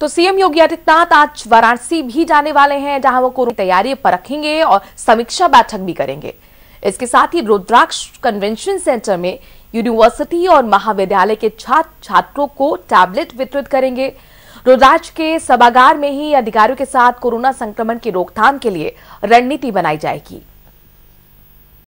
तो सीएम योगी आदित्यनाथ आज वाराणसी भी जाने वाले हैं जहां वो कोरोना तैयारी पर रखेंगे और समीक्षा बैठक भी करेंगे इसके साथ ही रुद्राक्ष कन्वेंशन सेंटर में यूनिवर्सिटी और महाविद्यालय के छात्र छात्रों को टैबलेट वितरित करेंगे रुद्राक्ष के सभागार में ही अधिकारियों के साथ कोरोना संक्रमण की रोकथाम के लिए रणनीति बनाई जाएगी